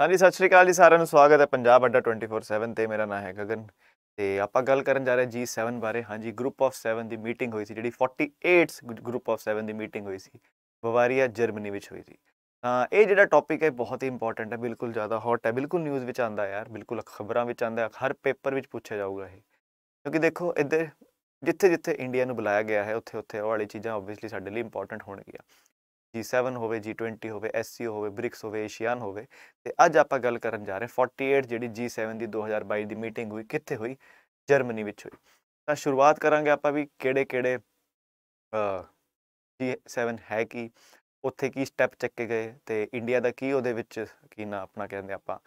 ਹਾਂਜੀ ਸਤਿ ਸ਼੍ਰੀ ਅਕਾਲ ਜੀ ਸਾਰਿਆਂ ਨੂੰ ਸਵਾਗਤ ਹੈ ਪੰਜਾਬ ਅੱਡਾ 24/7 ਤੇ ਮੇਰਾ ਨਾਮ ਹੈ ਗਗਨ ਤੇ ਆਪਾਂ ਗੱਲ ਕਰਨ ਜਾ ਰਹੇ G7 ਬਾਰੇ ਹਾਂਜੀ ਗਰੁੱਪ ਆਫ 7 ਦੀ ਮੀਟਿੰਗ ਹੋਈ ਸੀ ਜਿਹੜੀ 48 ਗਰੁੱਪ ਆਫ 7 ਦੀ ਮੀਟਿੰਗ ਹੋਈ ਸੀ ਬਵਾਰੀਆ ਜਰਮਨੀ ਵਿੱਚ ਹੋਈ ਸੀ ਤਾਂ ਇਹ ਜਿਹੜਾ ਟੌਪਿਕ ਹੈ ਬਹੁਤ ਹੀ ਇੰਪੋਰਟੈਂਟ ਹੈ ਬਿਲਕੁਲ ਜ਼ਿਆਦਾ ਹੌਟ ਹੈ ਬਿਲਕੁਲ ਨਿਊਜ਼ ਵਿੱਚ ਆਂਦਾ ਯਾਰ ਬਿਲਕੁਲ ਖਬਰਾਂ ਵਿੱਚ ਆਂਦਾ ਹਰ ਪੇਪਰ ਵਿੱਚ ਪੁੱਛਿਆ ਜਾਊਗਾ ਇਹ ਕਿਉਂਕਿ ਦੇਖੋ ਇੱਧਰ ਜਿੱਥੇ ਜਿੱਥੇ ਇੰਡੀਆ ਨੂੰ ਬੁਲਾਇਆ ਗਿਆ ਹੈ ਉੱਥੇ ਉੱਥੇ ਉਹ ਵਾਲੀ ਚੀਜ਼ਾਂ ਆਬਵੀਅਸਲੀ ਸਾਡੇ ਲਈ ਇੰਪੋਰਟੈਂਟ ਹੋਣਗੀਆਂ ਜੀ 7 ਹੋਵੇ ਜੀ 20 ਹੋਵੇ SCO ਹੋਵੇ ਬ੍ਰਿਕਸ ਹੋਵੇ ਏਸ਼ੀਆਨ ਹੋਵੇ ਤੇ ਅੱਜ ਆਪਾਂ ਗੱਲ ਕਰਨ ਜਾ ਰਹੇ 48 ਜਿਹੜੀ ਜੀ 7 ਦੀ 2022 ਦੀ ਮੀਟਿੰਗ ਹੋਈ ਕਿੱਥੇ ਹੋਈ ਜਰਮਨੀ ਵਿੱਚ ਹੋਈ ਤਾਂ ਸ਼ੁਰੂਆਤ ਕਰਾਂਗੇ ਆਪਾਂ ਵੀ ਕਿਹੜੇ-ਕਿਹੜੇ ਜੀ 7 ਹੈ ਕੀ ਉੱਥੇ ਕੀ ਸਟੈਪ ਚੱਕੇ ਗਏ ਤੇ ਇੰਡੀਆ ਦਾ ਕੀ ਉਹਦੇ ਵਿੱਚ ਕੀ ਨਾ ਆਪਣਾ ਕਹਿੰਦੇ ਆਪਾਂ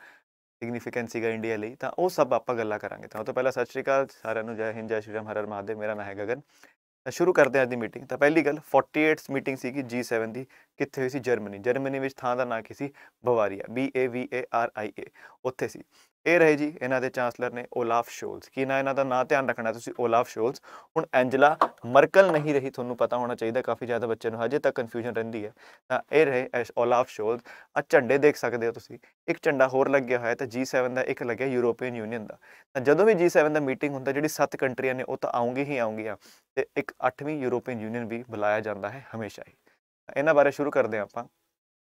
ਸਿਗਨੀਫੀਕੈਂਸ ਸੀਗਾ ਇੰਡੀਆ ਲਈ ਤਾਂ ਉਹ ਸਭ ਆਪਾਂ ਗੱਲਾਂ ਕਰਾਂਗੇ ਤਾਂ ਉਹ ਤੋਂ ਪਹਿਲਾਂ ਸਤਿ ਸ਼੍ਰੀ ਅਕਾਲ ਸਾਰਿਆਂ ਨੂੰ ਜੈ ਹਿੰਦ ਜੈ ਸ਼੍ਰੀ ਰਾਮ ਹਰ ਹਰ ਮਹਾਦੇਵ ਮੇਰਾ ਨਾਮ ਹੈ ਗਗਨ ਤਾਂ ਸ਼ੁਰੂ ਕਰਦੇ ਹਾਂ ਅੱਜ ਦੀ ਮੀਟਿੰਗ ਤਾਂ ਪਹਿਲੀ ਗੱਲ 48th ਮੀਟਿੰਗ ਸੀਗੀ G7 ਦੀ ਕਿੱਥੇ ਹੋਈ ਸੀ ਜਰਮਨੀ ਜਰਮਨੀ ਵਿੱਚ ਥਾਂ ਦਾ ਨਾਂ ਕੀ ਸੀ ਬਵਾਰੀਆ B A V A R I A ਉੱਥੇ ਸੀ ਇਹ ਰਹੇ ਜੀ ਇਹਨਾਂ ਦੇ ਚਾਂਸਲਰ ਨੇ 올ਾਫ ਸ਼ੋਲਸ ਕੀ ਨਾ ਇਹਨਾਂ ਦਾ ਨਾਂ ਧਿਆਨ ਰੱਖਣਾ ਤੁਸੀਂ 올ਾਫ ਸ਼ੋਲਸ ਹੁਣ ਐਂਜਲਾ ਮਰਕਲ ਨਹੀਂ ਰਹੀ ਤੁਹਾਨੂੰ ਪਤਾ ਹੋਣਾ ਚਾਹੀਦਾ ਕਾਫੀ ਜ਼ਿਆਦਾ ਬੱਚੇ ਨੂੰ ਹਜੇ ਤੱਕ ਕਨਫਿਊਜ਼ਨ ਰਹਿੰਦੀ ਹੈ ਤਾਂ ਇਹ ਰਹੇ 올ਾਫ ਸ਼ੋਲਸ ਆ ਝੰਡੇ ਦੇਖ ਸਕਦੇ ਹੋ ਤੁਸੀਂ ਇੱਕ ਝੰਡਾ ਹੋਰ ਲੱਗਿਆ ਹੋਇਆ ਤਾਂ G7 ਦਾ ਇੱਕ ਲੱਗਿਆ ਯੂਰੋਪੀਅਨ ਯੂਨੀਅਨ ਦਾ ਤਾਂ ਜਦੋਂ ਵੀ G7 ਦਾ ਮੀਟਿੰਗ ਹੁੰਦਾ ਜਿਹੜੀ ਸੱਤ ਕੰਟਰੀਆਂ ਨੇ ਉਹ ਤਾਂ ਆਉਂਗੇ ਹੀ ਆਉਂਗੀਆਂ ਤੇ ਇੱਕ 8ਵੀਂ ਯੂਰੋਪੀਅਨ ਯੂਨੀਅਨ ਵੀ ਬੁਲਾਇਆ ਜਾਂਦਾ ਹੈ ਹਮੇਸ਼ਾ ਹੀ ਇਹਨਾਂ ਬਾਰੇ ਸ਼ੁਰੂ ਕਰਦੇ ਆਪਾਂ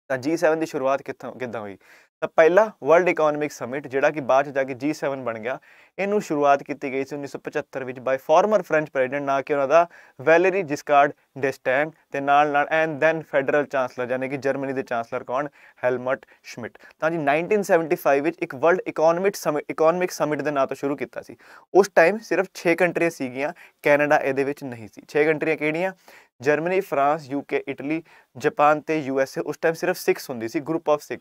ਤਾਂ G7 ਦੀ ਸ਼ੁਰੂਆਤ ਕਿੱਥੋਂ ਕਿੱਦਾਂ ਹੋਈ ਤਾਂ ਪਹਿਲਾ ਵਰਲਡ ਇਕਨੋਮਿਕ ਸਮਿਟ ਜਿਹੜਾ ਕਿ ਬਾਅਦ ਚ ਜਾ ਕੇ G7 ਬਣ ਗਿਆ ਇਹਨੂੰ ਸ਼ੁਰੂਆਤ ਕੀਤੀ ਗਈ ਸੀ 1975 ਵਿੱਚ ਬਾਈ ਫਾਰਮਰ ਫ੍ਰੈਂਚ ਪ੍ਰੈਜ਼ੀਡੈਂਟ ਨਾ ਕਿ ਉਹਨਾਂ ਦਾ ਵੈਲਰੀ ਜਿਸਕਾਰਡ ਡਿਸਟੈਂਗ ਤੇ ਨਾਲ ਨਾਲ ਐਂਡ ਦੈਨ ਫੈਡਰਲ ਚਾਂਸਲਰ ਯਾਨੀ ਕਿ ਜਰਮਨੀ ਦੇ ਚਾਂਸਲਰ ਕੌਣ ਹੈਲਮਟ ਸ਼ਮਿਟ ਤਾਂ ਜੀ 1975 ਵਿੱਚ ਇੱਕ world economic summit economic summit ਦੇ ਨਾਂ ਤੋਂ ਸ਼ੁਰੂ ਕੀਤਾ ਸੀ ਉਸ ਟਾਈਮ ਸਿਰਫ 6 ਕੰਟਰੀਆਂ ਸੀਗੀਆਂ ਕੈਨੇਡਾ ਇਹਦੇ ਵਿੱਚ ਨਹੀਂ ਸੀ 6 ਕੰਟਰੀਆਂ ਕਿਹੜੀਆਂ Germany France UK Italy Japan ਤੇ ਯੂਐਸਏ ਉਸ ਟਾਈਮ ਸਿਰਫ 6 ਹੁੰਦੀ ਸੀ ਗਰੁੱਪ ਆਫ 6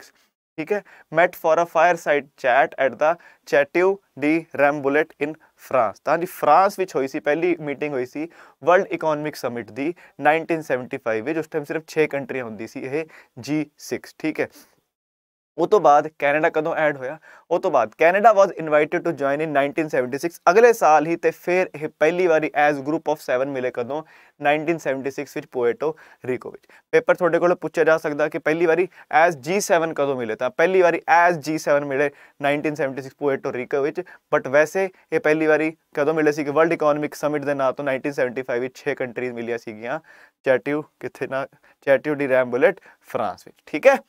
ਠੀਕ ਹੈ met for a fireside chat at the Chateau de Rambouillet in France ਤਾਂ ਜੀ ਫਰਾਂਸ ਵਿੱਚ ਹੋਈ ਸੀ ਪਹਿਲੀ ਮੀਟਿੰਗ ਹੋਈ ਸੀ ਵਰਲਡ ਇਕਨੋਮਿਕ ਸਮਿਟ ਦੀ 1975 ਵਿੱਚ ਉਸ ਟਾਈਮ ਸਿਰਫ 6 ਕੰਟਰੀਆਂ ਹੁੰਦੀ ਸੀ ਇਹ G6 ਠੀਕ ਹੈ ਉਹ ਤੋਂ ਬਾਅਦ ਕੈਨੇਡਾ ਕਦੋਂ ਐਡ ਹੋਇਆ ਉਹ ਤੋਂ ਬਾਅਦ Canada was invited to join in 1976 ਅਗਲੇ ਸਾਲ ਹੀ ਤੇ ਫਿਰ ਇਹ ਪਹਿਲੀ ਵਾਰੀ ਐਜ਼ ਗਰੁੱਪ ਆਫ 7 ਮਿਲੇ ਕਦੋਂ 1976 ਵਿੱਚ ਪੋਏਟੋ ਰੀਕੋ ਵਿੱਚ ਪੇਪਰ ਤੁਹਾਡੇ ਕੋਲ ਪੁੱਛਿਆ ਜਾ ਸਕਦਾ ਕਿ ਪਹਿਲੀ ਵਾਰੀ ਐਜ਼ G7 ਕਦੋਂ ਮਿਲੇ ਤਾਂ ਪਹਿਲੀ ਵਾਰੀ ਐਜ਼ G7 ਮਿਲੇ 1976 ਪੋਏਟੋ ਰੀਕੋ ਵਿੱਚ ਬਟ ਵੈਸੇ ਇਹ ਪਹਿਲੀ ਵਾਰੀ ਕਦੋਂ ਮਿਲੇ ਸੀ ਕਿ ਵਰਲਡ ਇਕਨੋਮਿਕ ਸਮਿਟ ਦੇ ਨਾਂ ਤੋਂ 1975 ਵਿੱਚ 6 ਕੰਟਰੀਜ਼ ਮਿਲੀਆਂ ਸੀਗੀਆਂ ਚੈਟਿਊ ਕਿੱਥੇ ਨਾ ਚੈਟਿਊ ਡੀ ਰੈਂਬੁਲੇਟ ਫਰਾਂਸ ਵਿੱਚ ਠੀਕ ਹੈ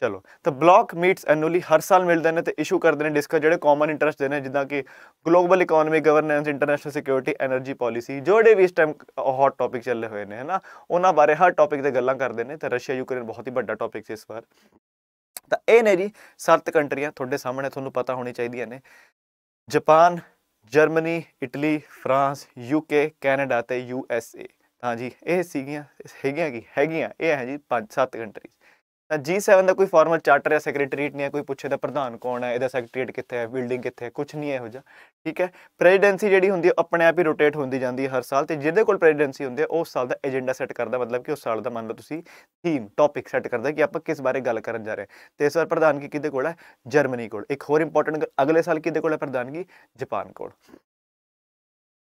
ਚਲੋ ਤਾਂ ਬਲੌਕ ਮੀਟਸ ਐਨੂਅਲੀ ਹਰ ਸਾਲ ਮਿਲਦੇ ਨੇ ਤੇ ਇਸ਼ੂ ਕਰਦੇ ਨੇ ਡਿਸਕਸ ਜਿਹੜੇ ਕਾਮਨ ਇੰਟਰਸਟ ਦੇ ਨੇ ਜਿੱਦਾਂ ਕਿ global economic governance international security energy policy ਜੋੜੇ ਵੀ ਇਸ ਟਾਈਮ ਹੌਟ ਟੌਪਿਕ ਚੱਲੇ ਹੋਏ ਨੇ ਹਨਾ ਉਹਨਾਂ ਬਾਰੇ ਹਰ ਟੌਪਿਕ ਤੇ ਗੱਲਾਂ ਕਰਦੇ ਨੇ ਤੇ ਰਸ਼ੀਆ ਯੂਕਰੇਨ ਬਹੁਤ ਹੀ ਵੱਡਾ ਟੌਪਿਕ ਸੀ ਇਸ ਵਾਰ ਤਾਂ ਇਹ ਨੇ ਜੀ ਸੱਤ ਕੰਟਰੀਆਂ ਤੁਹਾਡੇ ਸਾਹਮਣੇ ਤੁਹਾਨੂੰ ਪਤਾ ਹੋਣੀ ਚਾਹੀਦੀਆਂ ਨੇ Japan Germany Italy France UK Canada ਤੇ ਯੂਐਸਏ ਤਾਂ ਜੀ ਇਹ ਸੀਗੀਆਂ ਹੈਗੀਆਂ ਕੀ ਹੈਗੀਆਂ ਇਹ ਹੈ ਜੀ ਪੰਜ ਸੱਤ ਕੰਟਰੀ ਤਾਂ G7 ਦਾ ਕੋਈ ਫਾਰਮਲ ਚਾਰਟਰ ਜਾਂ ਸੈਕਟਰੀਏਟ ਨਹੀਂ ਹੈ ਕੋਈ ਪੁੱਛੇ ਦਾ ਪ੍ਰਧਾਨ ਕੌਣ ਹੈ ਇਹਦਾ ਸੈਕਟਰੀਏਟ ਕਿੱਥੇ ਹੈ ਬਿਲਡਿੰਗ ਕਿੱਥੇ ਹੈ ਕੁਝ ਨਹੀਂ ਇਹੋ ਜਿਹਾ ਠੀਕ ਹੈ ਪ੍ਰੈਜ਼ੀਡੈਂਸੀ ਜਿਹੜੀ ਹੁੰਦੀ ਹੈ ਆਪਣੇ ਆਪ ਹੀ ਰੋਟੇਟ ਹੁੰਦੀ ਜਾਂਦੀ ਹੈ ਹਰ ਸਾਲ ਤੇ ਜਿਹਦੇ ਕੋਲ ਪ੍ਰੈਜ਼ੀਡੈਂਸੀ ਹੁੰਦੀ ਹੈ ਉਸ ਸਾਲ ਦਾ ਏਜੰਡਾ ਸੈੱਟ ਕਰਦਾ ਮਤਲਬ ਕਿ ਉਸ ਸਾਲ ਦਾ ਮੰਨ ਲਓ ਤੁਸੀਂ ਥੀਮ ਟੌਪਿਕ ਸੈੱਟ ਕਰਦਾ ਕਿ ਆਪਾਂ ਕਿਸ ਬਾਰੇ ਗੱਲ ਕਰਨ ਜਾ ਰਹੇ ਹਾਂ ਤੇ ਇਸ ਵਾਰ ਪ੍ਰਧਾਨਗੀ ਕਿਹਦੇ ਕੋਲ ਹੈ ਜਰਮਨੀ ਕੋਲ ਇੱਕ ਹੋਰ ਇੰਪੋਰਟੈਂਟ ਅਗਲੇ ਸਾਲ ਕਿਹਦੇ ਕੋਲ ਹੈ ਪ੍ਰਧਾਨਗੀ ਜਾਪਾਨ ਕੋਲ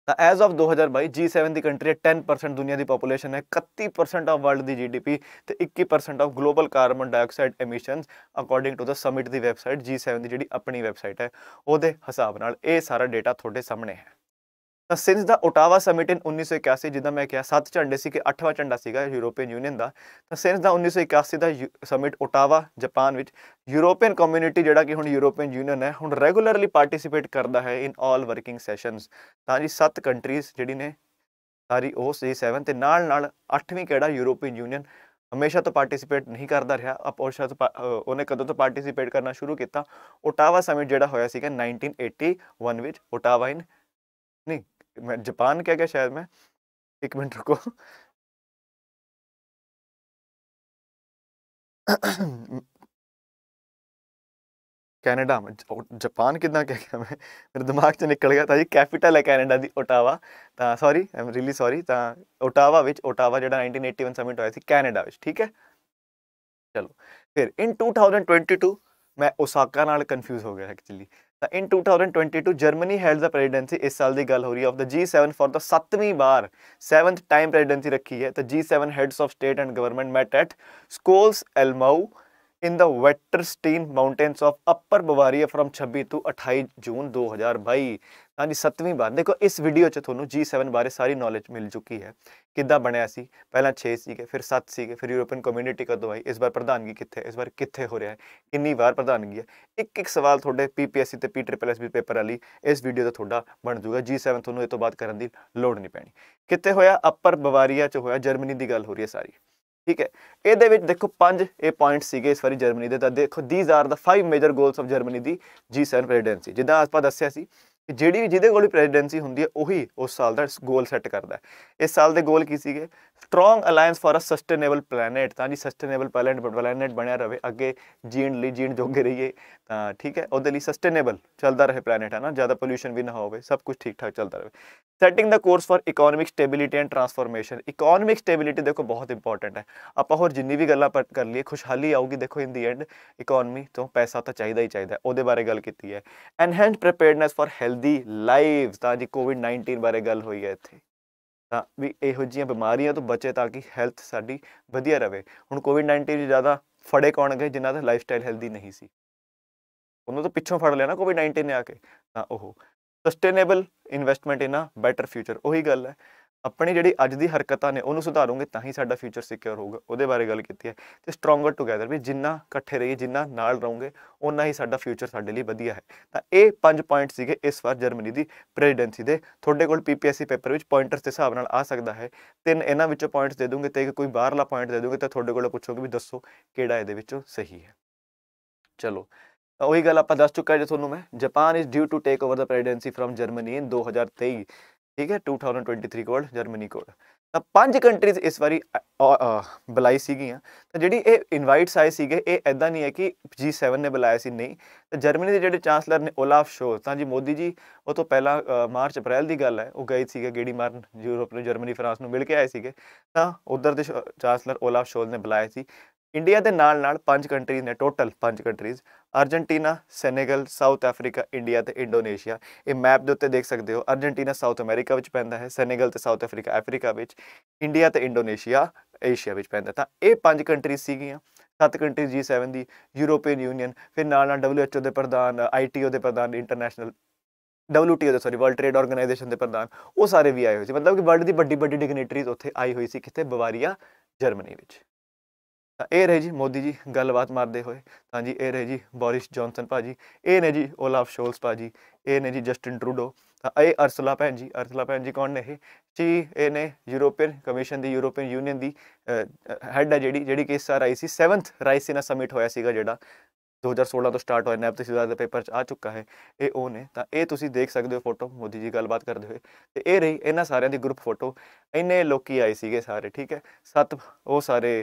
ਤਾਂ as of 2022 G7 the country ਹੈ 10% ਦੁਨੀਆ ਦੀ ਪੋਪੂਲੇਸ਼ਨ ਹੈ 31% ਆਫ ਵਰਲਡ ਦੀ ਜੀਡੀਪੀ ਤੇ 21% of global carbon dioxide emissions according to the summit ਦੀ ਵੈਬਸਾਈਟ G7 ਦੀ ਜਿਹੜੀ ਆਪਣੀ ਵੈਬਸਾਈਟ ਹੈ ਉਹਦੇ ਹਿਸਾਬ ਨਾਲ ਇਹ ਸਾਰਾ ਡਾਟਾ ਤੁਹਾਡੇ ਸਾਹਮਣੇ ਹੈ ਤਾਂ since the Ottawa summit in 1981 ਜਿੱਦਾਂ ਮੈਂ ਕਿਹਾ ਸੱਤ ਝੰਡੇ ਸੀ ਕਿ ਅੱਠਵਾਂ ਝੰਡਾ ਸੀਗਾ ਯੂਰੋਪੀਅਨ ਯੂਨੀਅਨ ਦਾ ਤਾਂ ਸਿੰਸ ਦਾ 1981 ਦਾ ਸਮਿਟ ਓਟਾਵਾ ਜਾਪਾਨ ਵਿੱਚ ਯੂਰੋਪੀਅਨ ਕਮਿਊਨਿਟੀ ਜਿਹੜਾ ਕਿ ਹੁਣ ਯੂਰੋਪੀਅਨ ਯੂਨੀਅਨ ਹੈ ਹੁਣ ਰੈਗੂਲਰਲੀ ਪਾਰਟਿਸਿਪੇਟ ਕਰਦਾ ਹੈ ਇਨ ਆਲ ਵਰਕਿੰਗ ਸੈਸ਼ਨਸ ਤਾਂ ਜੀ ਸੱਤ ਕੰਟਰੀਜ਼ ਜਿਹੜੀ ਨੇ ਸਾਰੀ ਉਹ ਸੀ 7 ਤੇ ਨਾਲ ਨਾਲ 8ਵੀਂ ਕਿਹੜਾ ਯੂਰੋਪੀਅਨ ਯੂਨੀਅਨ ਹਮੇਸ਼ਾ ਤੋਂ ਪਾਰਟਿਸਿਪੇਟ ਨਹੀਂ ਕਰਦਾ ਰਿਹਾ ਅਪੋਰਸ਼ਾ ਤੋਂ ਉਹਨੇ ਕਦੋਂ ਤੋਂ ਪਾਰਟਿਸਿਪੇਟ ਕਰਨਾ ਸ਼ੁਰੂ ਕੀਤਾ ਓਟਾਵਾ ਸਮਿਟ ਜਿਹੜਾ ਹੋਇਆ ਸੀਗਾ 1981 ਵਿੱਚ ਓਟਾਵਾ ਇਨ ਨਹੀਂ मैं जापान क्या क्या शायद मैं एक मिनट रुको कनाडा में जापान कितना क्या क्या में मेरे दिमाग से निकल गया था जी कैपिटल है कनाडा दी ओटावा ता sorry I am really sorry ता ओटावा विच ओटावा जेड़ा 1981 समिट हुआ कनाडा विच ठीक है चलो फिर इन टू 2022 मैं ओसाका नाल कंफ्यूज हो गया actually In 2022, Germany held the presidency इस साल की गल हो रही है of the G7 for the सत्तवीं बार सेवंथ टाइम प्रेसिडेंसी रखी है तो G7 heads of state and government met at Schloss Elmau in the Wetterstein Mountains of Upper Bavaria from 26 ਤੋਂ 28 ਜੂਨ 2022 ਹਾਂਜੀ 7ਵੀਂ ਵਾਰ ਦੇਖੋ ਇਸ ਵੀਡੀਓ 'ਚ ਤੁਹਾਨੂੰ G7 ਬਾਰੇ ਸਾਰੀ ਨੌਲੇਜ ਮਿਲ ਚੁੱਕੀ ਹੈ ਕਿੱਦਾਂ ਬਣਿਆ ਸੀ ਪਹਿਲਾਂ 6 ਸੀਗੇ ਫਿਰ 7 ਸੀਗੇ ਫਿਰ ਯੂਰੋਪੀਅਨ ਕਮਿਊਨਿਟੀ ਕਦੋਂ ਆਈ ਇਸ ਵਾਰ ਪ੍ਰਧਾਨਗੀ ਕਿੱਥੇ ਇਸ ਵਾਰ ਕਿੱਥੇ ਹੋ ਰਿਹਾ ਹੈ ਕਿੰਨੀ ਵਾਰ ਪ੍ਰਧਾਨਗੀ ਹੈ ਇੱਕ ਇੱਕ ਸਵਾਲ ਤੁਹਾਡੇ ਪੀਪੀਐਸਸੀ ਤੇ ਪੀਟ੍ਰਿਪਲਐਸਬੀ ਪੇਪਰ ਵਾਲੀ ਇਸ ਵੀਡੀਓ ਦਾ ਤੁਹਾਡਾ ਬਣ ਜਾਊਗਾ G7 ਤੁਹਾਨੂੰ ਇਹ ਤੋਂ ਬਾਅਦ ਕਰਨ ਦੀ ਲੋੜ ਨਹੀਂ ਪੈਣੀ ਕਿੱਥੇ ਹੋਇਆ ਅਪਰ ਬਵਾਰੀਆ 'ਚ ਹੋਇਆ ਜਰਮਨੀ ਦੀ ਗੱਲ ਹੋ ਰਹੀ ਹੈ ਸਾਰੀ ਠੀਕ ਹੈ ਇਹਦੇ ਵਿੱਚ ਦੇਖੋ ਪੰਜ ਇਹ ਪੁਆਇੰਟ ਸੀਗੇ ਇਸ ਵਾਰੀ ਜਰਮਨੀ ਦੇ ਤਾਂ ਦੇਖੋ these are the five major goals of Germany ਦੀ G7 ਪ੍ਰੈਜ਼ੀਡੈਂਸੀ ਜਿੱਦਾਂ ਆਪਾਂ ਦੱਸਿਆ ਸੀ ਕਿ ਜਿਹੜੀ ਵੀ ਜਿਹਦੇ ਕੋਲ ਪ੍ਰੈਜ਼ੀਡੈਂਸੀ ਹੁੰਦੀ ਹੈ ਉਹੀ ਉਸ ਸਾਲ ਦਾ ਗੋਲ ਸੈੱਟ ਕਰਦਾ ਹੈ ਇਸ ਸਾਲ ਦੇ ਗੋਲ ਕੀ ਸੀਗੇ strong alliance for a sustainable तो जी सस्टेनेबल प्लैनेट प्लैनेट बनया रहे अगे जीण ली जीण जोगे रहिए ठीक है वो सस्टेनेबल चलता रहे प्लैनेट है ना ज़्यादा पोल्यूशन भी ना हो सब कुछ ठीक ठाक चलता रहे setting the course for economic stability and transformation economic stability देखो बहुत इंपॉर्टेंट है आप होर जिनी भी गल कर लिए खुशहाली आऊगी देखो इन दी एंड इकोनमी तो पैसा तो चाहिए ही चाहिए वो बारे गल की है enhance preparedness for healthy life जी कोविड नाइनटीन बारे गल हुई है इतने ਤਾਂ ਵੀ ਇਹੋ ਜੀਆਂ ਬਿਮਾਰੀਆਂ ਤੋਂ ਬਚੇ ਤਾਂ ਕਿ ਹੈਲਥ ਸਾਡੀ ਵਧੀਆ ਰਹੇ ਹੁਣ ਕੋਵਿਡ-19 ਜ਼ਿਆਦਾ ਫੜੇ ਕੌਣ ਗਏ ਜਿਨ੍ਹਾਂ ਦਾ ਲਾਈਫਸਟਾਈਲ ਹੈਲਦੀ ਨਹੀਂ ਸੀ ਉਹਨੂੰ ਤਾਂ ਪਿੱਛੋਂ ਫੜ ਲਿਆ ਨਾ ਕੋਵਿਡ-19 ਨੇ ਆ ਕੇ ਤਾਂ ਉਹ sustainable investment in a better future ਉਹੀ ਗੱਲ ਹੈ ਆਪਣੀ ਜਿਹੜੀ ਅੱਜ ਦੀ ਹਰਕਤਾਂ ਨੇ ਉਹਨੂੰ ਸੁਧਾਰੋਗੇ ਤਾਂ ਹੀ ਸਾਡਾ ਫਿਊਚਰ ਸਿਕਿਉਰ ਹੋਊਗਾ ਉਹਦੇ ਬਾਰੇ ਗੱਲ ਕੀਤੀ ਹੈ ਤੇ ਸਟਰੋਂਗਰ ਟੁਗੇਦਰ ਵੀ ਜਿੰਨਾ ਇਕੱਠੇ ਰਹੀਏ ਜਿੰਨਾ ਨਾਲ ਰਹੋਗੇ ਉਨਾ ਹੀ ਸਾਡਾ ਫਿਊਚਰ ਸਾਡੇ ਲਈ ਵਧੀਆ ਹੈ ਤਾਂ ਇਹ ਪੰਜ ਪੁਆਇੰਟ ਸੀਗੇ ਇਸ ਵਾਰ ਜਰਮਨੀ ਦੀ ਪ੍ਰੈਜ਼ੀਡੈਂਸੀ ਦੇ ਤੁਹਾਡੇ ਕੋਲ ਪੀਪੀਐਸਸੀ ਪੇਪਰ ਵਿੱਚ ਪੁਆਇੰਟਸ ਦੇ ਹਿਸਾਬ ਨਾਲ ਆ ਸਕਦਾ ਹੈ ਤਿੰਨ ਇਹਨਾਂ ਵਿੱਚੋਂ ਪੁਆਇੰਟਸ ਦੇ ਦੋਗੇ ਤੇ ਕੋਈ ਬਾਹਰਲਾ ਪੁਆਇੰਟ ਦੇ ਦੋਗੇ ਤਾਂ ਤੁਹਾਡੇ ਕੋਲ ਪੁੱਛੋਗੇ ਵੀ ਦੱਸੋ ਕਿਹੜਾ ਇਹਦੇ ਵਿੱਚੋਂ ਸਹੀ ਹੈ ਚਲੋ ਉਹੀ ਗੱਲ ਆਪਾਂ ਦੱਸ ਚੁੱਕਾ ਜੇ ਤੁਹਾਨੂੰ ਮੈਂ Japan is due to take over the presidency from Germany in 2023 ਠੀਕ ਹੈ 2023 ਕੋਲ ਜਰਮਨੀ ਕੋਲ ਤਾਂ ਪੰਜ ਕੰਟਰੀਜ਼ ਇਸ ਵਾਰੀ ਬੁਲਾਈ ਸੀਗੀਆਂ ਤਾਂ ਜਿਹੜੀ ਇਹ ਇਨਵਾਈਟਸ ਆਏ ਸੀਗੇ ਇਹ ਐਦਾਂ ਨਹੀਂ ਹੈ ਕਿ G7 ਨੇ ਬੁਲਾਇਆ ਸੀ ਨਹੀਂ ਤਾਂ ਜਰਮਨੀ ਦੇ ਜਿਹੜੇ ਚਾਂਸਲਰ ਨੇ 올ਾਫ ਸ਼ੋਲ ਤਾਂ ਜੀ ਮੋਦੀ ਜੀ ਉਹ ਤੋਂ ਪਹਿਲਾਂ ਮਾਰਚ ਅਪ੍ਰੈਲ ਦੀ ਗੱਲ ਹੈ ਉਹ ਗਏ ਸੀਗੇ ਗੇੜੀ ਮਾਰਨ ਯੂਰਪ ਨੂੰ ਜਰਮਨੀ ਫਰਾਂਸ ਨੂੰ ਮਿਲ ਕੇ ਆਏ ਸੀਗੇ ਤਾਂ ਉਧਰ ਦੇ ਚਾਂਸਲਰ 올ਾਫ ਸ਼ੋਲ ਨੇ ਬੁਲਾਇਆ ਸੀ ਇੰਡੀਆ ਦੇ ਨਾਲ ਨਾਲ ਪੰਜ ਕੰਟਰੀਜ਼ ਨੇ ਟੋਟਲ ਪੰਜ countries Argentina Senegal South Africa India ਤੇ ਇੰਡੋਨੇਸ਼ੀਆ ਇਹ ਮੈਪ ਦੇ ਉੱਤੇ ਦੇਖ ਸਕਦੇ ਹੋ ਅਰਜنٹੀਨਾ ਸਾਊਥ ਅਮਰੀਕਾ ਵਿੱਚ ਪੈਂਦਾ ਹੈ ਸੈਨੇਗਲ ਤੇ ਸਾਊਥ ਅਫਰੀਕਾ ਅਫਰੀਕਾ ਵਿੱਚ ਇੰਡੀਆ ਤੇ ਇੰਡੋਨੇਸ਼ੀਆ ਏਸ਼ੀਆ ਵਿੱਚ ਪੈਂਦਾ ਤਾਂ ਇਹ ਪੰਜ ਕੰਟਰੀਜ਼ ਸੀਗੀਆਂ ਸੱਤ ਕੰਟਰੀ G7 ਦੀ ਯੂਰੋਪੀਅਨ ਯੂਨੀਅਨ ਫਿਰ ਨਾਲ ਨਾਲ WHO ਦੇ ਪ੍ਰਧਾਨ ITO ਦੇ ਪ੍ਰਧਾਨ ਇੰਟਰਨੈਸ਼ਨਲ WTO ਦੇ ਸੌਰੀ ਵਰਲਡ ਟ੍ਰੇਡ ਆਰਗੇਨਾਈਜੇਸ਼ਨ ਦੇ ਪ੍ਰਧਾਨ ਉਹ ਸਾਰੇ ਵੀ ਆਏ ਹੋਏ ਸੀ ਮਤਲਬ ਕਿ ਵਰਲਡ ਦੀ ਵੱਡੀ ਵੱਡੀ ਡਿਗਨਿਟਰੀਜ਼ ਉੱਥੇ ਆਈ ਹੋਈ ਸੀ ਕਿਤੇ ਬਵਾਰੀਆ ਜਰਮਨੀ ਵਿੱਚ ਤਾਂ ਇਹ ਰਹੇ ਜੀ ਮੋਦੀ ਜੀ ਗੱਲਬਾਤ ਮਾਰਦੇ ਹੋਏ ਤਾਂ ਜੀ ਇਹ ਰਹੇ ਜੀ ਬੋਰਿਸ ਜੌਨਸਨ ਭਾਜੀ ਇਹ ਨੇ ਜੀ ਓਲਾਫ ਸ਼ੋਲਸ ਭਾਜੀ ਇਹ ਨੇ ਜੀ ਜਸਟਿਨ ਟਰੂਡੋ ਤਾਂ ਇਹ ਅਰਸਲਾ ਭੈਣ ਜੀ ਅਰਸਲਾ ਭੈਣ ਜੀ ਕੌਣ ਨੇ ਇਹ ਜੀ ਇਹ ਨੇ ਯੂਰੋਪੀਅਨ ਕਮਿਸ਼ਨ ਦੀ ਯੂਰੋਪੀਅਨ ਯੂਨੀਅਨ ਦੀ ਹੈੱਡ ਹੈ ਜਿਹੜੀ ਜਿਹੜੀ ਕਿ ਇਸ ਸਾਰ ਆਈ ਸੀ 7th ਰਾਈਸੀਨਾ ਸਮਿਟ ਹੋਇਆ ਸੀਗਾ ਜਿਹੜਾ 2016 ਤੋਂ ਸਟਾਰਟ ਹੋਇਆ ਨੈਬ ਤਹਿਸੀਲਦਾਰ ਦੇ ਪੇਪਰ 'ਚ ਆ ਚੁੱਕਾ ਹੈ ਇਹ ਉਹ ਨੇ ਤਾਂ ਇਹ ਤੁਸੀਂ ਦੇਖ ਸਕਦੇ ਹੋ ਫੋਟੋ ਮੋਦੀ ਜੀ ਗੱਲਬਾਤ ਕਰਦੇ ਹੋਏ ਤੇ ਇਹ ਰਹੀ ਇਹਨਾਂ ਸਾਰਿਆਂ ਦੀ ਗਰੁੱਪ ਫੋਟੋ ਇੰਨੇ ਲੋਕੀ ਆਏ ਸੀਗੇ ਸਾਰੇ ਠੀਕ ਹੈ ਸੱਤ ਉਹ ਸਾਰੇ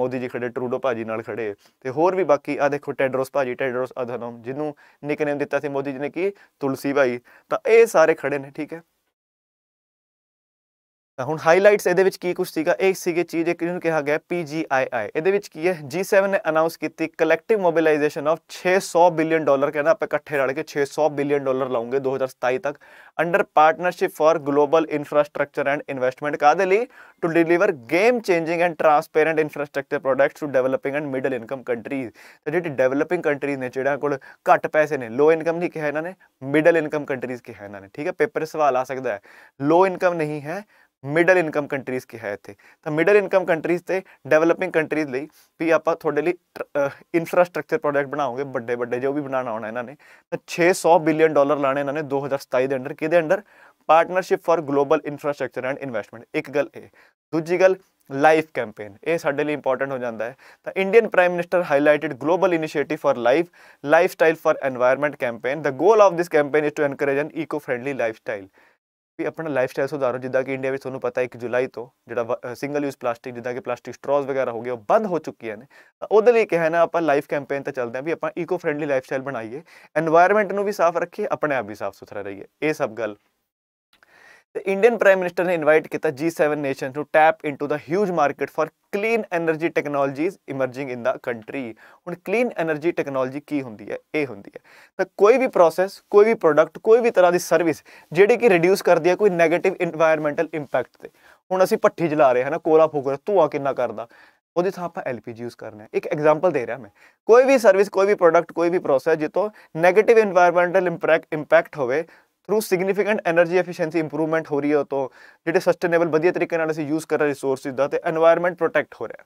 ਮੋਦੀ ਜੀ ਖੜੇ ਟਰੂਡੋ ਭਾਜੀ ਨਾਲ ਖੜੇ ਤੇ ਹੋਰ ਵੀ ਬਾਕੀ ਆ ਦੇਖੋ ਟੈਡਰੋਸ ਭਾਜੀ ਟੈਡਰੋਸ ਅਧਨਮ ਜਿਹਨੂੰ ਨਿਕਨੇਮ ਦਿੱਤਾ ਸੀ ਮੋਦੀ ਜੀ ਨੇ ਕੀ ਤੁਲਸੀ ਭਾਈ ਤਾਂ ਇਹ ਸਾਰੇ ਖੜੇ ਨੇ ਠੀਕ ਹੈ ਹੁਣ ਹਾਈਲਾਈਟਸ ਇਹਦੇ ਵਿੱਚ ਕੀ ਕੁਝ ਸੀਗਾ ਇੱਕ ਸੀਗੇ ਚੀਜ਼ ਇੱਕ ਜਿਹਨੂੰ ਕਿਹਾ ਗਿਆ ਪੀਜੀਆਈਆਈ ਇਹਦੇ ਵਿੱਚ ਕੀ ਹੈ ਜੀ7 ਨੇ ਅਨਾਉਂਸ ਕੀਤੀ collective mobilisation of 600 billion dollar ਕਹਿੰਦਾ ਆਪਾਂ ਇਕੱਠੇ ਰਲ ਕੇ 600 ਬਿਲੀਅਨ ਡਾਲਰ ਲਾਉਂਗੇ 2027 ਤੱਕ under partnership for global infrastructure and investment ਕਾਦੇ ਲਈ to deliver game changing and transparent infrastructure products to developing and middle income countries ਤੇ ਜਿਹੜੀ ਡਿਵੈਲਪਿੰਗ ਕੰਟਰੀਜ਼ ਨੇ ਜਿਹੜਾ ਕੋਲ ਘੱਟ ਪੈਸੇ ਨੇ ਲੋ ਇਨਕਮ ਨਹੀਂ ਕਿਹਾ ਇਹਨਾਂ ਨੇ ਮਿਡਲ ਇਨਕਮ ਕੰਟਰੀਜ਼ ਕਿਹਾ ਇਹਨਾਂ ਨੇ ਠੀਕ ਹੈ ਪੇਪਰ ਸਵਾਲ ਆ ਸਕਦਾ ਹੈ ਲੋ ਇਨਕਮ ਨਹੀਂ ਹੈ ਮਿਡਲ ਇਨਕਮ ਕੰਟਰੀਜ਼ ਕਿਹਾ ਇੱਥੇ ਤਾਂ ਮਿਡਲ ਇਨਕਮ ਕੰਟਰੀਜ਼ ਤੇ ਡਿਵੈਲਪਿੰਗ ਕੰਟਰੀਜ਼ ਲਈ ਵੀ ਆਪਾਂ ਤੁਹਾਡੇ ਲਈ ਇਨਫਰਾਸਟ੍ਰਕਚਰ ਪ੍ਰੋਜੈਕਟ ਬਣਾਉਂਗੇ ਵੱਡੇ ਵੱਡੇ ਜੋ ਵੀ ਬਣਾਉਣਾ ਹੋਣਾ ਇਹਨਾਂ ਨੇ ਤਾਂ 600 ਬਿਲੀਅਨ ਡਾਲਰ ਲਾਣੇ ਇਹਨਾਂ ਨੇ 2027 ਦੇ ਅੰਡਰ ਕਿਹਦੇ under partnership for global infrastructure and investment ਇੱਕ ਗੱਲ ਇਹ ਦੂਜੀ ਗੱਲ ਲਾਈਫ ਕੈਂਪੇਨ ਇਹ ਸਾਡੇ ਲਈ ਇੰਪੋਰਟੈਂਟ ਹੋ ਜਾਂਦਾ ਹੈ ਤਾਂ Indian prime minister highlighted global initiative for life lifestyle for environment campaign ਦਾ goal of this campaign is to encourage an eco friendly lifestyle ਵੀ ਆਪਣਾ ਲਾਈਫ ਸਟਾਈਲ ਸੁਧਾਰੋ ਜਿੱਦਾਂ ਕਿ ਇੰਡੀਆ ਵਿੱਚ ਤੁਹਾਨੂੰ ਪਤਾ ਹੈ 1 ਜੁਲਾਈ ਤੋਂ ਜਿਹੜਾ ਸਿੰਗਲ ਯੂਜ਼ ਪਲਾਸਟਿਕ ਜਿੱਦਾਂ ਕਿ ਪਲਾਸਟਿਕ ਸਟ੍ਰੋਜ਼ ਵਗੈਰਾ ਹੋ ਗਏ ਉਹ ਬੰਦ ਹੋ ਚੁੱਕੀਆਂ ਨੇ ਤਾਂ ਉਹਦੇ ਲਈ ਕਿਹਾ ਨਾ ਆਪਾਂ ਲਾਈਫ ਕੈਂਪੇਨ ਤੇ ਚੱਲਦੇ ਆਂ ਵੀ ਆਪਾਂ ਈਕੋ ਫ੍ਰੈਂਡਲੀ ਲਾਈਫ ਸਟਾਈਲ ਬਣਾਈਏ এনवायरमेंट ਨੂੰ ਵੀ ਸਾਫ਼ ਰੱਖੀਏ ਆਪਣੇ ਆਪ ਵੀ ਸਾਫ਼ ਸੁਥਰਾ ਰਹੀਏ ਇਹ ਸਭ ਗੱਲ ਤੇ ਇੰਡੀਅਨ ਪ੍ਰਾਈਮ ਮਿਨਿਸਟਰ ਨੇ ਇਨਵਾਈਟ ਕੀਤਾ G7 nation to tap into the huge market for clean energy technologies emerging in the country ਹੁਣ ਕਲੀਨ એનર્ਜੀ ਟੈਕਨੋਲੋਜੀ ਕੀ ਹੁੰਦੀ ਹੈ ਇਹ ਹੁੰਦੀ ਹੈ ਤਾਂ ਕੋਈ ਵੀ ਪ੍ਰੋਸੈਸ ਕੋਈ ਵੀ ਪ੍ਰੋਡਕਟ ਕੋਈ ਵੀ ਤਰ੍ਹਾਂ ਦੀ ਸਰਵਿਸ ਜਿਹੜੀ ਕਿ ਰਿਡਿਊਸ ਕਰਦੀ ਹੈ ਕੋਈ 네ਗੇਟਿਵ এনवायरमेंटਲ ਇੰਪੈਕਟ ਤੇ ਹੁਣ ਅਸੀਂ ਭੱਠੀ ਜਲਾ ਰਹੇ ਹਾਂ ਨਾ ਕੋਲਾ ਫੂਕ ਰਿਹਾ ਧੂਆ ਕਿੰਨਾ ਕਰਦਾ ਉਹਦੇ ਤੋਂ ਆਪਾਂ ਐਲਪੀਜੀ ਯੂਜ਼ ਕਰਨਾ ਹੈ ਇੱਕ ਐਗਜ਼ਾਮਪਲ ਦੇ ਰਿਹਾ ਮੈਂ ਕੋਈ ਵੀ ਸਰਵਿਸ ਕੋਈ ਵੀ ਪ੍ਰੋਡਕਟ ਕੋਈ ਵੀ ਪ੍ਰੋਸੈਸ ਜਿੱਤੋਂ 네ਗੇਟਿਵ এনवायरमेंटਲ ਇੰਪੈਕਟ ਹੋਵੇ through significant energy efficiency improvement ਹੋ ਰਹੀ ਹੈ ਤੋਂ ਜਿਹੜੇ ਸਸਟੇਨੇਬਲ ਵਧੀਆ ਤਰੀਕੇ ਨਾਲ ਅਸੀਂ ਯੂਜ਼ ਕਰ ਰਹੇ ਰਿਸੋਰਸਿਸ ਦਾ ਤੇ এনवायरमेंट ਪ੍ਰੋਟੈਕਟ ਹੋ ਰਿਹਾ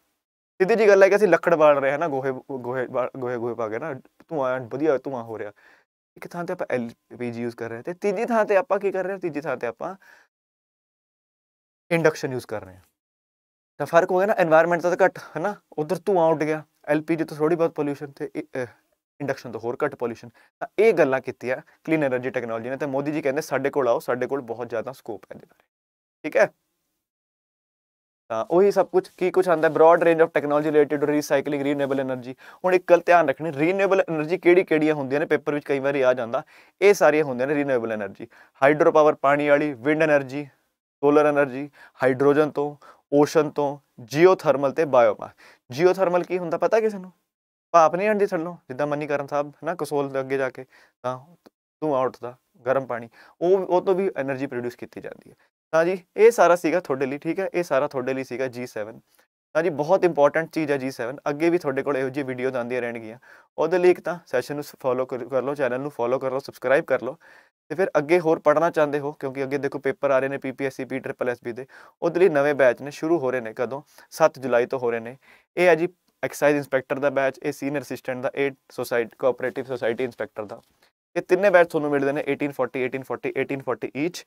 ਸਿੱਧੀ ਜੀ ਗੱਲ ਹੈ ਕਿ ਅਸੀਂ ਲੱਕੜ ਬਾਲ ਰਹੇ ਹਾਂ ਨਾ ਗੋਹੇ ਗੋਹੇ ਗੋਹੇ ਗੋਹੇ ਪਾ ਕੇ ਨਾ ਧੂਆਂ ਵਧੀਆ ਧੂਆਂ ਹੋ ਰਿਹਾ ਇੱਕ ਥਾਂ ਤੇ ਆਪਾਂ ਐਲਪੀਜੀ ਯੂਜ਼ ਕਰ ਰਹੇ ਤੇ ਤੀਜੀ ਥਾਂ ਤੇ ਆਪਾਂ ਕੀ ਕਰ ਰਹੇ ਹਾਂ ਤੀਜੀ ਥਾਂ ਤੇ ਆਪਾਂ ਇੰਡਕਸ਼ਨ ਯੂਜ਼ ਕਰ ਰਹੇ ਹਾਂ ਤਾਂ ਫਰਕ ਹੋ ਗਿਆ ਨਾ এনवायरमेंट ਦਾ ਤਾਂ ਘੱਟ ਹੈ ਨਾ ਉਧਰ ਧੂਆਂ ਉੱਡ ਗਿਆ ਐਲਪੀਜੀ ਤੋਂ ਥੋੜੀ ਬਹੁਤ ਪੋਲੂਸ਼ਨ ਤੇ ਇੰਡਕਸ਼ਨ ਤੋਂ ਹੋਰ ਘੱਟ ਪੋਲੂਸ਼ਨ ਤਾਂ ਇਹ ਗੱਲਾਂ ਕੀਤੀਆਂ ਕਲੀਨ એનર્ਜੀ ਟੈਕਨੋਲੋਜੀ ਨੇ ਤੇ ਮੋਦੀ ਜੀ ਕਹਿੰਦੇ ਸਾਡੇ ਕੋਲ ਆਓ ਸਾਡੇ ਕੋਲ ਬਹੁਤ ਜ਼ਿਆਦਾ ਸਕੋਪ ਹੈ ਇਹਦੇ ਬਾਰੇ ਠੀਕ ਹੈ ਤਾਂ ਉਹੀ ਸਭ ਕੁਝ ਕੀ ਕੁਝ ਆਂਦਾ broad range of technology related recycling renewable energy ਹੁਣ ਇੱਕ ਗੱਲ ਧਿਆਨ ਰੱਖਣੀ ਰੀਨਿਊਏਬਲ એનર્ਜੀ ਕਿਹੜੀ ਕਿਹੜੀਆਂ ਹੁੰਦੀਆਂ ਨੇ ਪੇਪਰ ਵਿੱਚ ਕਈ ਵਾਰੀ ਆ ਜਾਂਦਾ ਇਹ ਸਾਰੀਆਂ ਹੁੰਦੀਆਂ ਨੇ ਰੀਨਿਊਏਬਲ એનર્ਜੀ ਹਾਈਡਰੋ ਪਾਵਰ ਪਾਣੀ ਵਾਲੀ wind energy solar energy hydrogen ਤੋਂ ਓਸ਼ਨ ਤੋਂ ਜੀਓਥਰਮਲ ਤੇ ਬਾਇਓਮਾਸ ਜੀਓਥਰਮਲ ਕੀ ਹੁੰਦਾ ਪਤਾ ਕਿਸੇ ਨੂੰ ਭਾਪ ਨਹੀਂ ਹਟਦੀ ਥੱਲੋਂ ਜਿੱਦਾਂ ਮੰਨੀ ਕਰਨ ਸਾਹਿਬ ਨਾ ਕਸੋਲ ਦੇ ਅੱਗੇ ਜਾ ਕੇ ਤਾਂ ਆਊਟ ਦਾ ਗਰਮ ਪਾਣੀ ਉਹ ਉਹ ਤੋਂ ਵੀ એનર્ਜੀ ਪ੍ਰੋਡਿਊਸ ਕੀਤੀ ਜਾਂਦੀ ਹੈ ਤਾਂ ਜੀ ਇਹ ਸਾਰਾ ਸੀਗਾ ਤੁਹਾਡੇ ਲਈ ਠੀਕ ਹੈ ਇਹ ਸਾਰਾ ਤੁਹਾਡੇ ਲਈ ਸੀਗਾ G7 ਤਾਂ ਜੀ ਬਹੁਤ ਇੰਪੋਰਟੈਂਟ ਚੀਜ਼ ਹੈ G7 ਅੱਗੇ ਵੀ ਤੁਹਾਡੇ ਕੋਲ ਇਹੋ ਜਿਹੀ ਵੀਡੀਓਜ਼ ਆਉਂਦੀਆਂ ਰਹਿਣਗੀਆਂ ਉਹਦੇ ਲਈ ਇੱਕ ਤਾਂ ਸੈਸ਼ਨ ਨੂੰ ਫੋਲੋ ਕਰ ਲਓ ਚੈਨਲ ਨੂੰ ਫੋਲੋ ਕਰ ਲਓ ਸਬਸਕ੍ਰਾਈਬ ਕਰ ਲਓ ਤੇ ਫਿਰ ਅੱਗੇ ਹੋਰ ਪੜ੍ਹਨਾ ਚਾਹੁੰਦੇ ਹੋ ਕਿਉਂਕਿ ਅੱਗੇ ਦੇਖੋ ਪੇਪਰ ਆ ਰਹੇ ਨੇ ਪੀਪੀਐਸਸੀ ਪੀ ਟ੍ਰਿਪਲ ਐਸਬੀ ਦੇ ਉਹਦੇ ਲਈ ਨਵੇਂ ਬੈਚ ਨੇ ਸ਼ੁਰੂ ਹੋ ਰਹੇ ਨੇ ਕਦੋਂ 7 ਜੁਲਾਈ ਤੋਂ ਹੋ ਰਹੇ ਨੇ ਇਹ ਹੈ ਜੀ एक्साइज इंस्पेक्टर ਦਾ ਬੈਚ ਇਹ ਸੀਨੀਅਰ ਅਸਿਸਟੈਂਟ ਦਾ 8 ਸੋਸਾਇਟੀ ਕੋਆਪਰੇਟਿਵ ਸੋਸਾਇਟੀ ਇੰਸਪੈਕਟਰ ਦਾ ਇਹ ਤਿੰਨੇ ਬੈਚ ਤੁਹਾਨੂੰ ਮਿਲਦੇ ਨੇ 1840 1840 1840 ਈਚ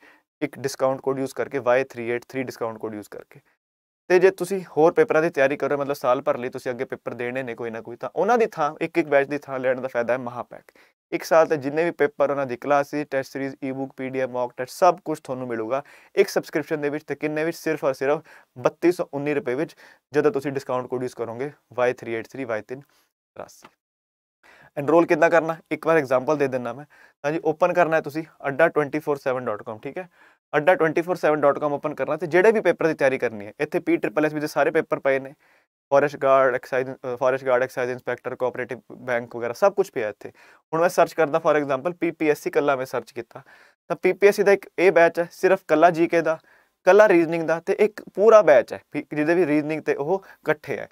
ਇੱਕ ਡਿਸਕਾਊਂਟ ਕੋਡ ਯੂਜ਼ ਕਰਕੇ Y383 ਡਿਸਕਾਊਂਟ ਕੋਡ ਯੂਜ਼ ਕਰਕੇ ਤੇ ਜੇ ਤੁਸੀਂ ਹੋਰ ਪੇਪਰਾਂ ਦੀ ਤਿਆਰੀ ਕਰ ਰਹੇ ਮਤਲਬ ਸਾਲ ਭਰ ਲਈ ਤੁਸੀਂ ਅੱਗੇ ਪੇਪਰ ਦੇਣੇ ਨੇ ਕੋਈ ਨਾ ਕੋਈ ਤਾਂ ਉਹਨਾਂ ਦੀ ਥਾਂ ਇੱਕ ਇੱਕ ਬੈਚ ਦੀ ਥਾਂ ਲੈਣ ਦਾ ਫਾਇਦਾ ਹੈ ਮਹਾਪੈਕ ਇੱਕ ਸਾਲ ਤੇ ਜਿੰਨੇ ਵੀ ਪੇਪਰ ਉਹਨਾਂ ਦੀ ਕਲਾਸ ਸੀ test series ebook PDF mock test ਸਭ ਕੁਝ ਤੁਹਾਨੂੰ ਮਿਲੂਗਾ ਇੱਕ ਸਬਸਕ੍ਰਿਪਸ਼ਨ ਦੇ ਵਿੱਚ ਤੇ ਕਿੰਨੇ ਵਿੱਚ ਸਿਰਫ ਔਰ ਸਿਰਫ 3219 ਰੁਪਏ ਵਿੱਚ ਜਦੋਂ ਤੁਸੀਂ ਡਿਸਕਾਊਂਟ ਕੋਡ ਯੂਜ਼ ਕਰੋਗੇ Y383 Y3 ਐਨਰੋਲ ਕਿੱਦਾਂ ਕਰਨਾ ਇੱਕ ਵਾਰ ਐਗਜ਼ਾਮਪਲ ਦੇ ਦਿੰਦਾ ਮੈਂ ਤਾਂ ਜੀ ਓਪਨ ਕਰਨਾ ਹੈ ਤੁਸੀਂ adda247.com ਠੀਕ ਹੈ adda247.com ਓਪਨ ਕਰਨਾ ਤੇ ਜਿਹੜੇ ਵੀ ਪੇਪਰ ਦੀ ਤਿਆਰੀ ਕਰਨੀ ਹੈ ਇੱਥੇ ਪੀ ਟ੍ਰਿਪਲ ਐਸ ਵੀ ਦੇ ਸਾਰੇ ਪੇਪਰ ਪਏ ਨੇ forest guard excise forest guard excise inspector cooperative bank ਵਗੈਰਾ ਸਭ ਕੁਝ ਪਿਆ ਇੱਥੇ ਹੁਣ ਮੈਂ ਸਰਚ ਕਰਦਾ ਫੋਰ ਐਗਜ਼ਾਮਪਲ ਪੀਪੀਐਸਸੀ ਕੱਲਾ ਮੈਂ ਸਰਚ ਕੀਤਾ ਤਾਂ ਪੀਪੀਐਸਸੀ ਦਾ ਇੱਕ ਇਹ ਬੈਚ ਹੈ ਸਿਰਫ ਕੱਲਾ ਜੀਕੇ ਦਾ ਕੱਲਾ ਰੀਜ਼ਨਿੰਗ ਦਾ ਤੇ ਇੱਕ ਪੂਰਾ ਬੈਚ ਹੈ ਜਿਹਦੇ ਵੀ ਰੀਜ਼ਨਿੰਗ ਤੇ ਉਹ ਇਕੱਠੇ ਹੈ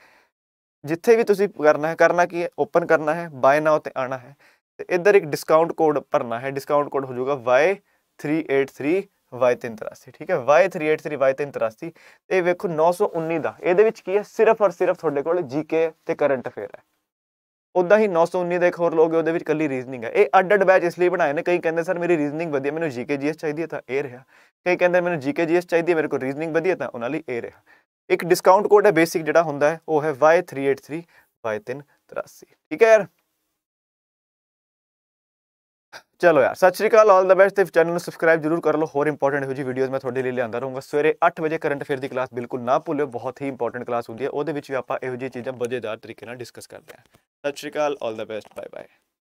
ਜਿੱਥੇ ਵੀ ਤੁਸੀਂ ਕਰਨਾ ਹੈ ਕਰਨਾ ਕੀ ਹੈ ਓਪਨ ਕਰਨਾ ਹੈ ਬਾਏ ਨਾਓ ਤੇ ਆਣਾ ਹੈ ਤੇ ਇੱਧਰ ਇੱਕ ਡਿਸਕਾਊਂਟ ਕੋਡ ਭਰਨਾ ਹੈ ਡਿਸਕਾਊਂਟ ਕੋਡ ਹੋ ਜਾਊਗਾ Y383 y383 ਠੀਕ ਹੈ y383 y383 ਤੇ ਵੇਖੋ 919 ਦਾ ਇਹਦੇ ਵਿੱਚ ਕੀ ਹੈ ਸਿਰਫ ਔਰ ਸਿਰਫ ਤੁਹਾਡੇ ਕੋਲ GK ਤੇ ਕਰੰਟ ਅਫੇਅਰ ਹੈ ਉਦਾਂ ਹੀ 919 ਦਾ ਇੱਕ ਹੋਰ ਲੋਗੇ ਉਹਦੇ ਵਿੱਚ ਕੱਲੀ ਰੀਜ਼ਨਿੰਗ ਹੈ ਇਹ ਅੱਡ ਅੱਡ ਬੈਚ ਇਸ ਲਈ ਬਣਾਏ ਨੇ ਕਈ ਕਹਿੰਦੇ ਸਰ ਮੇਰੀ ਰੀਜ਼ਨਿੰਗ ਵਧੀਆ ਮੈਨੂੰ GK GS ਚਾਹੀਦੀ ਹੈ ਤਾਂ ਇਹ ਰਿਹਾ ਕਈ ਕਹਿੰਦੇ ਮੈਨੂੰ GK GS ਚਾਹੀਦੀ ਹੈ ਮੇਰੇ ਕੋਲ ਰੀਜ਼ਨਿੰਗ ਵਧੀਆ ਤਾਂ ਉਹਨਾਂ ਲਈ ਇਹ ਰਿਹਾ ਇੱਕ ਡਿਸਕਾਊਂਟ ਕੋਡ ਹੈ ਬੇਸਿਕ ਜਿਹੜਾ ਹੁੰਦਾ ਹੈ ਉਹ ਹੈ y383 y383 ਠੀਕ ਹੈ ਯਾਰ ਚਲੋ ਯਾਰ ਸਤਿ ਸ਼੍ਰੀ ਅਕਾਲ ਆਲ ਦਾ ਬੈਸਟ ਤੇ ਚੈਨਲ ਨੂੰ ਸਬਸਕ੍ਰਾਈਬ ਜਰੂਰ ਕਰ ਲਓ ਹੋਰ ਇੰਪੋਰਟੈਂਟ ਹੋ ਜੀ ਵੀਡੀਓਜ਼ ਮੈਂ ਤੁਹਾਡੇ ਲਈ ਲਿਆਂਦਾ ਰਹੂੰਗਾ ਸਵੇਰੇ 8 ਵਜੇ ਕਰੰਟ ਅਫੇਅਰ ਦੀ ਕਲਾਸ ਬਿਲਕੁਲ ਨਾ ਭੁੱਲਿਓ ਬਹੁਤ ਹੀ ਇੰਪੋਰਟੈਂਟ ਕਲਾਸ ਹੁੰਦੀ ਹੈ ਉਹਦੇ ਵਿੱਚ ਵੀ ਆਪਾਂ ਇਹੋ ਜਿਹੀ ਚੀਜ਼ਾਂ ਬਜੇਦਾਰ ਤਰੀਕੇ ਨਾਲ ਡਿਸਕਸ ਕਰਦੇ ਹਾਂ ਸਤਿ ਸ਼੍ਰੀ ਅਕਾਲ all the best bye bye